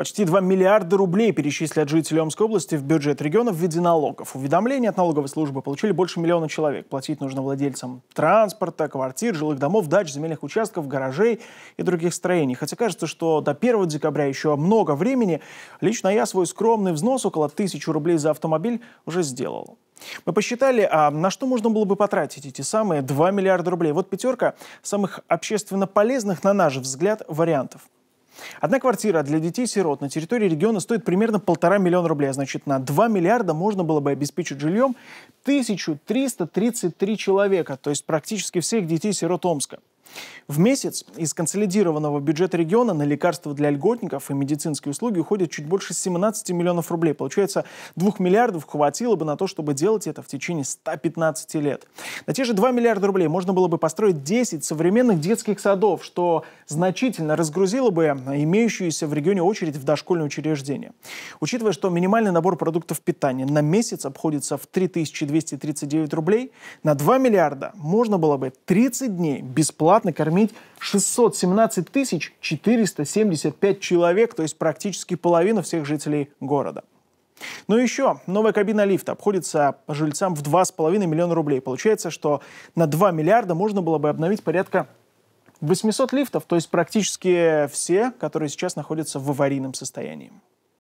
Почти 2 миллиарда рублей перечислят жители Омской области в бюджет региона в виде налогов. Уведомления от налоговой службы получили больше миллиона человек. Платить нужно владельцам транспорта, квартир, жилых домов, дач, земельных участков, гаражей и других строений. Хотя кажется, что до 1 декабря еще много времени. Лично я свой скромный взнос, около 1000 рублей за автомобиль, уже сделал. Мы посчитали, а на что можно было бы потратить эти самые 2 миллиарда рублей. Вот пятерка самых общественно полезных, на наш взгляд, вариантов. Одна квартира для детей-сирот на территории региона стоит примерно полтора миллиона рублей, а значит на 2 миллиарда можно было бы обеспечить жильем 1333 человека, то есть практически всех детей-сирот Омска. В месяц из консолидированного бюджета региона на лекарства для льготников и медицинские услуги уходит чуть больше 17 миллионов рублей. Получается, 2 миллиардов хватило бы на то, чтобы делать это в течение 115 лет. На те же 2 миллиарда рублей можно было бы построить 10 современных детских садов, что значительно разгрузило бы имеющуюся в регионе очередь в дошкольные учреждения. Учитывая, что минимальный набор продуктов питания на месяц обходится в 3239 рублей, на 2 миллиарда можно было бы 30 дней бесплатно бесплатно кормить 617 475 человек, то есть практически половина всех жителей города. Но ну еще, новая кабина лифта обходится жильцам в 2,5 миллиона рублей. Получается, что на 2 миллиарда можно было бы обновить порядка 800 лифтов, то есть практически все, которые сейчас находятся в аварийном состоянии.